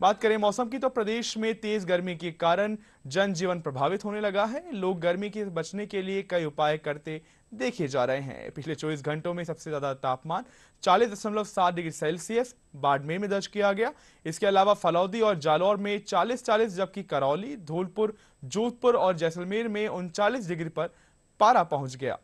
बात करें मौसम की तो प्रदेश में तेज गर्मी के कारण जनजीवन प्रभावित होने लगा है लोग गर्मी के बचने के लिए कई उपाय करते देखे जा रहे हैं पिछले 24 घंटों में सबसे ज्यादा तापमान चालीस दशमलव सात डिग्री सेल्सियस बाड़मेर में दर्ज किया गया इसके अलावा फलौदी और जालौर में 40-40 जबकि करौली धौलपुर जोधपुर और जैसलमेर में उनचालीस डिग्री पर पारा पहुंच गया